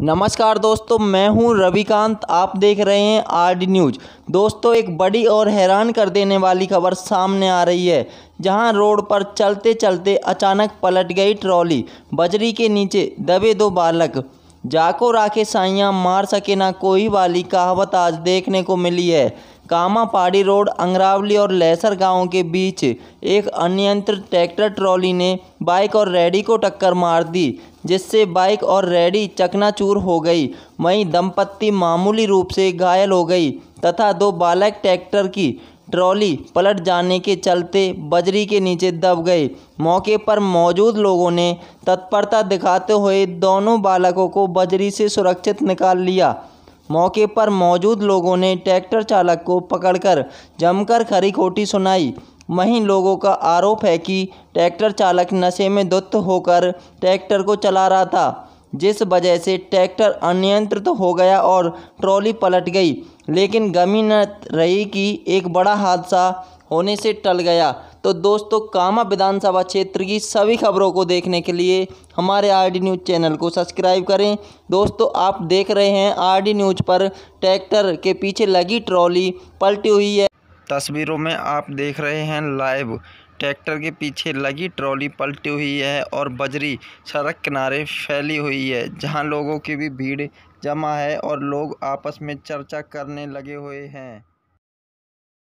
नमस्कार दोस्तों मैं हूं रविकांत आप देख रहे हैं आर न्यूज दोस्तों एक बड़ी और हैरान कर देने वाली खबर सामने आ रही है जहां रोड पर चलते चलते अचानक पलट गई ट्रॉली बजरी के नीचे दबे दो बालक जाको राखे साइयाँ मार सके ना कोई वाली कहावत आज देखने को मिली है कामापाड़ी रोड अंगरावली और लहसर गांवों के बीच एक अनियंत्रित ट्रैक्टर ट्रॉली ने बाइक और रेडी को टक्कर मार दी जिससे बाइक और रेडी चकनाचूर हो गई वहीं दंपत्ति मामूली रूप से घायल हो गई तथा दो बालक ट्रैक्टर की ट्रॉली पलट जाने के चलते बजरी के नीचे दब गए मौके पर मौजूद लोगों ने तत्परता दिखाते हुए दोनों बालकों को बजरी से सुरक्षित निकाल लिया मौके पर मौजूद लोगों ने ट्रैक्टर चालक को पकड़कर जमकर खरी खोटी सुनाई वहीं लोगों का आरोप है कि ट्रैक्टर चालक नशे में धुत होकर ट्रैक्टर को चला रहा था जिस वजह से ट्रैक्टर अनियंत्रित तो हो गया और ट्रॉली पलट गई लेकिन गमी न रही कि एक बड़ा हादसा होने से टल गया तो दोस्तों कामा विधानसभा क्षेत्र की सभी खबरों को देखने के लिए हमारे आरडी न्यूज़ चैनल को सब्सक्राइब करें दोस्तों आप देख रहे हैं आरडी न्यूज़ पर ट्रैक्टर के पीछे लगी ट्रॉली पलटी हुई है तस्वीरों में आप देख रहे हैं लाइव ट्रैक्टर के पीछे लगी ट्रॉली पलटी हुई है और बजरी सड़क किनारे फैली हुई है जहाँ लोगों की भी भीड़ जमा है और लोग आपस में चर्चा करने लगे हुए हैं